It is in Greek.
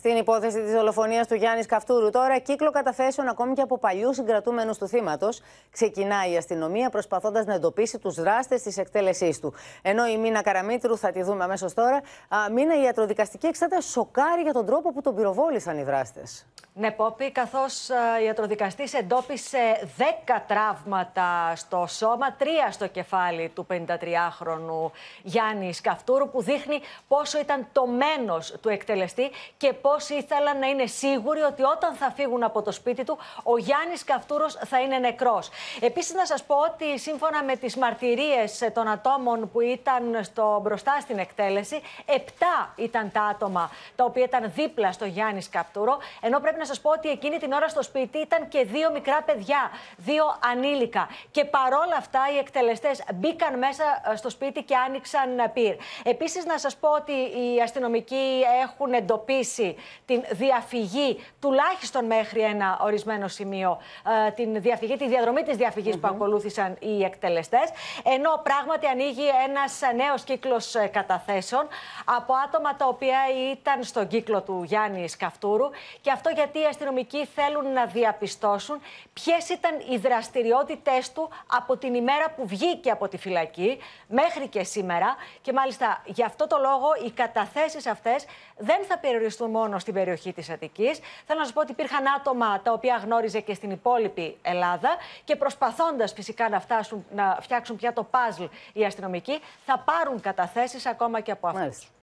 Στην υπόθεση της δολοφονίας του Γιάννης Καυτούρου, τώρα κύκλο καταθέσεων ακόμη και από παλιούς συγκρατούμενους του θύματος, ξεκινάει η αστυνομία προσπαθώντας να εντοπίσει τους δράστες της εκτέλεσής του. Ενώ η Μίνα Καραμίτρου, θα τη δούμε αμέσως τώρα, α, Μίνα η ιατροδικαστική εξέταση σοκάρει για τον τρόπο που τον πυροβόλησαν οι δράστες. Ναι, Πόπη, καθώς ε, ο ιατροδικαστής εντόπισε 10 τραύματα στο σώμα, 3 στο κεφάλι του 53χρονου Γιάννη Καυτούρου, που δείχνει πόσο ήταν το μένο του εκτελεστή και πώς ήθελαν να είναι σίγουροι ότι όταν θα φύγουν από το σπίτι του, ο Γιάννης Καυτούρο θα είναι νεκρός. Επίσης, να σας πω ότι σύμφωνα με τις μαρτυρίες των ατόμων που ήταν στο, μπροστά στην εκτέλεση, 7 ήταν τα άτομα τα οποία ήταν δίπλα στο Γιάννη Καυτούρο, ενώ πρέπει να σας πω ότι εκείνη την ώρα στο σπίτι ήταν και δύο μικρά παιδιά, δύο ανήλικα. Και παρόλα αυτά οι εκτελεστές μπήκαν μέσα ε, στο σπίτι και άνοιξαν ε, πυρ. Επίσης, να σας πω ότι οι αστυνομικοί έχουν εντοπίσει την διαφυγή, τουλάχιστον μέχρι ένα ορισμένο σημείο, ε, την διαφυγή, τη διαδρομή της διαφυγη που ακολούθησαν οι εκτελεστές. Ενώ πράγματι ανοίγει ένας νέος κύκλος καταθέσεων από άτομα τα οποία ήταν στον κύκλο του Γιάννη Καυτούρου. Και αυτό γιατί οι αστυνομικοί θέλουν να διαπιστώσουν ποιες ήταν οι δραστηριότητέ του από την ημέρα που βγήκε από τη φυλακή μέχρι και σήμερα. Και μάλιστα γι' αυτό το λόγο οι καταθέσεις αυτές δεν θα περιοριστούν μόνο στην περιοχή της Αττικής. Θέλω να σας πω ότι υπήρχαν άτομα τα οποία γνώριζε και στην υπόλοιπη Ελλάδα και προσπαθώντας φυσικά να, να φτιάξουν πια το παζλ οι αστυνομικοί, θα πάρουν καταθέσεις ακόμα και από αυτούς.